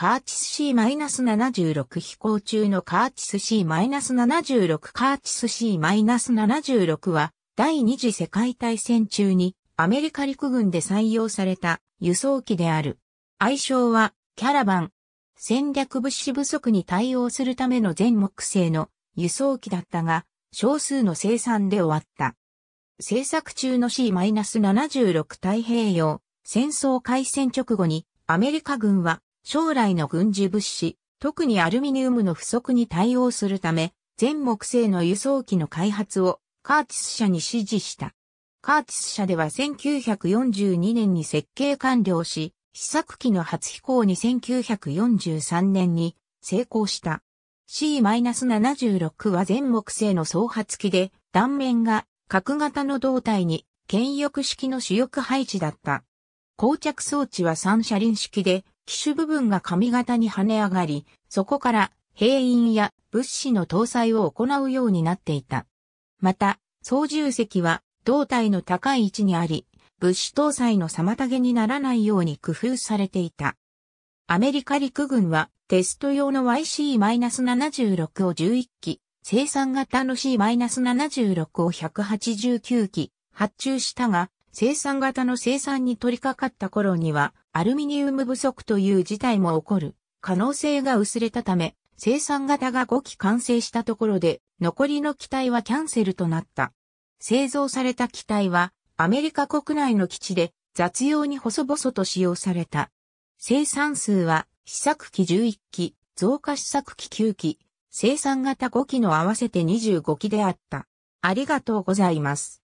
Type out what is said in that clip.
カーチス C-76 飛行中のカーチス C-76 カーチス C-76 は第二次世界大戦中にアメリカ陸軍で採用された輸送機である。愛称はキャラバン。戦略物資不足に対応するための全木製の輸送機だったが少数の生産で終わった。制作中の C-76 太平洋戦争開戦直後にアメリカ軍は将来の軍事物資、特にアルミニウムの不足に対応するため、全木製の輸送機の開発をカーティス社に指示した。カーティス社では1942年に設計完了し、試作機の初飛行に1943年に成功した。C-76 は全木製の総発機で、断面が角型の胴体に、剣翼式の主翼配置だった。膠着装置は三車輪式で、機種部分が髪型に跳ね上がり、そこから兵員や物資の搭載を行うようになっていた。また、操縦席は胴体の高い位置にあり、物資搭載の妨げにならないように工夫されていた。アメリカ陸軍はテスト用の YC-76 を11機、生産型の C-76 を189機発注したが、生産型の生産に取り掛かった頃にはアルミニウム不足という事態も起こる可能性が薄れたため、生産型が5機完成したところで、残りの機体はキャンセルとなった。製造された機体は、アメリカ国内の基地で雑用に細々と使用された。生産数は、試作機11機、増加試作機9機、生産型5機の合わせて25機であった。ありがとうございます。